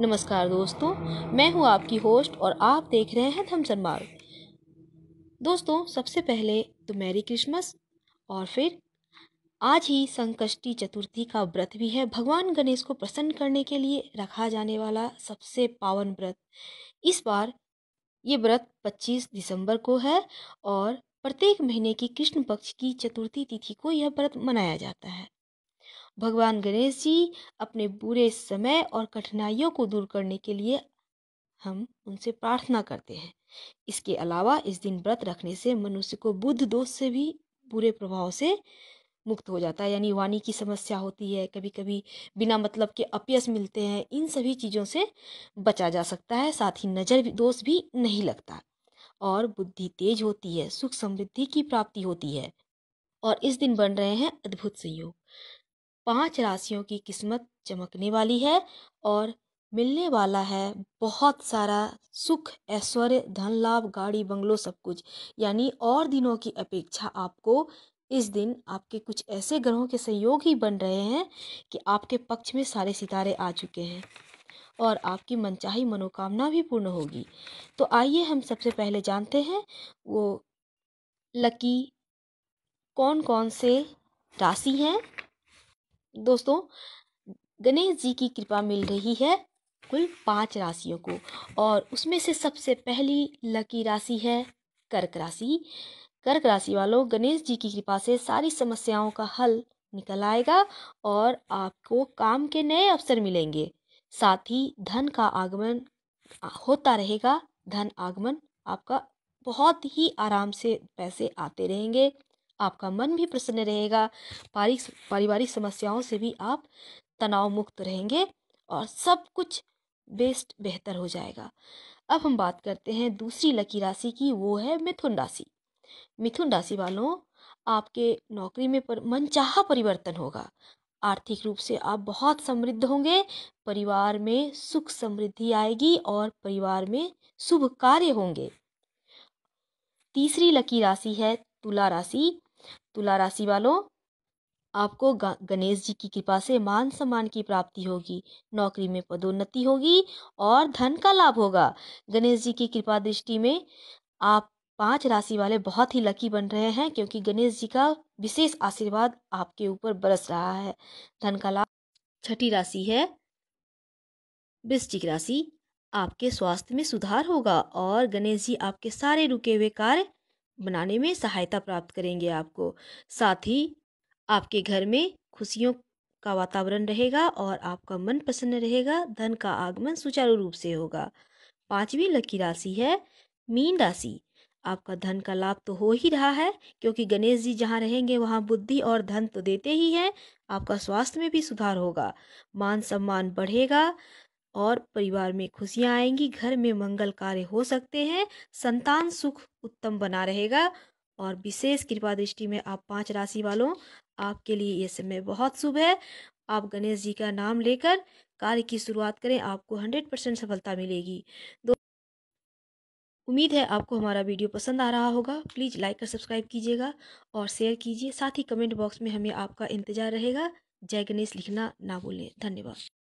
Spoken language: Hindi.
नमस्कार दोस्तों मैं हूं आपकी होस्ट और आप देख रहे हैं धमसन मार्ग दोस्तों सबसे पहले तो मैरी क्रिसमस और फिर आज ही संकष्टी चतुर्थी का व्रत भी है भगवान गणेश को प्रसन्न करने के लिए रखा जाने वाला सबसे पावन व्रत इस बार ये व्रत 25 दिसंबर को है और प्रत्येक महीने की कृष्ण पक्ष की चतुर्थी तिथि को यह व्रत मनाया जाता है भगवान गणेश जी अपने बुरे समय और कठिनाइयों को दूर करने के लिए हम उनसे प्रार्थना करते हैं इसके अलावा इस दिन व्रत रखने से मनुष्य को बुद्ध दोष से भी बुरे प्रभाव से मुक्त हो जाता है यानी वाणी की समस्या होती है कभी कभी बिना मतलब के अपयस मिलते हैं इन सभी चीज़ों से बचा जा सकता है साथ ही नज़र दोष भी नहीं लगता और बुद्धि तेज होती है सुख समृद्धि की प्राप्ति होती है और इस दिन बन रहे हैं अद्भुत संयोग पांच राशियों की किस्मत चमकने वाली है और मिलने वाला है बहुत सारा सुख ऐश्वर्य धन लाभ गाड़ी बंगलो सब कुछ यानी और दिनों की अपेक्षा आपको इस दिन आपके कुछ ऐसे ग्रहों के संयोग ही बन रहे हैं कि आपके पक्ष में सारे सितारे आ चुके हैं और आपकी मनचाही मनोकामना भी पूर्ण होगी तो आइए हम सबसे पहले जानते हैं वो लकी कौन कौन से राशि हैं दोस्तों गणेश जी की कृपा मिल रही है कुल पांच राशियों को और उसमें से सबसे पहली लकी राशि है कर्क राशि कर्क राशि वालों गणेश जी की कृपा से सारी समस्याओं का हल निकल आएगा और आपको काम के नए अवसर मिलेंगे साथ ही धन का आगमन होता रहेगा धन आगमन आपका बहुत ही आराम से पैसे आते रहेंगे आपका मन भी प्रसन्न रहेगा पारिक पारिवारिक समस्याओं से भी आप तनाव मुक्त रहेंगे और सब कुछ बेस्ट बेहतर हो जाएगा अब हम बात करते हैं दूसरी लकी राशि की वो है मिथुन राशि मिथुन राशि वालों आपके नौकरी में पर मनचाहा परिवर्तन होगा आर्थिक रूप से आप बहुत समृद्ध होंगे परिवार में सुख समृद्धि आएगी और परिवार में शुभ कार्य होंगे तीसरी लकी राशि है तुला राशि तुला तो राशि वालों आपको गणेश जी की कृपा से मान सम्मान की प्राप्ति होगी नौकरी में पदोन्नति होगी और धन का लाभ होगा गणेश जी की कृपा दृष्टि में आप पांच राशि वाले बहुत ही लकी बन रहे हैं क्योंकि गणेश जी का विशेष आशीर्वाद आपके ऊपर बरस रहा है धन का लाभ छठी राशि है वृश्चिक राशि आपके स्वास्थ्य में सुधार होगा और गणेश जी आपके सारे रुके हुए कार्य बनाने में सहायता प्राप्त करेंगे आपको साथ ही आपके घर में खुशियों का वातावरण रहेगा और आपका मन प्रसन्न रहेगा धन का आगमन सुचारू रूप से होगा पांचवी लकी राशि है मीन राशि आपका धन का लाभ तो हो ही रहा है क्योंकि गणेश जी जहाँ रहेंगे वहाँ बुद्धि और धन तो देते ही हैं आपका स्वास्थ्य में भी सुधार होगा मान सम्मान बढ़ेगा और परिवार में खुशियाँ आएंगी घर में मंगल कार्य हो सकते हैं संतान सुख उत्तम बना रहेगा और विशेष कृपा दृष्टि में आप पांच राशि वालों आपके लिए ये समय बहुत शुभ है आप गणेश जी का नाम लेकर कार्य की शुरुआत करें आपको हंड्रेड परसेंट सफलता मिलेगी दो उम्मीद है आपको हमारा वीडियो पसंद आ रहा होगा प्लीज़ लाइक और सब्सक्राइब कीजिएगा और शेयर कीजिए साथ ही कमेंट बॉक्स में हमें आपका इंतज़ार रहेगा जय गणेश लिखना ना भूलें धन्यवाद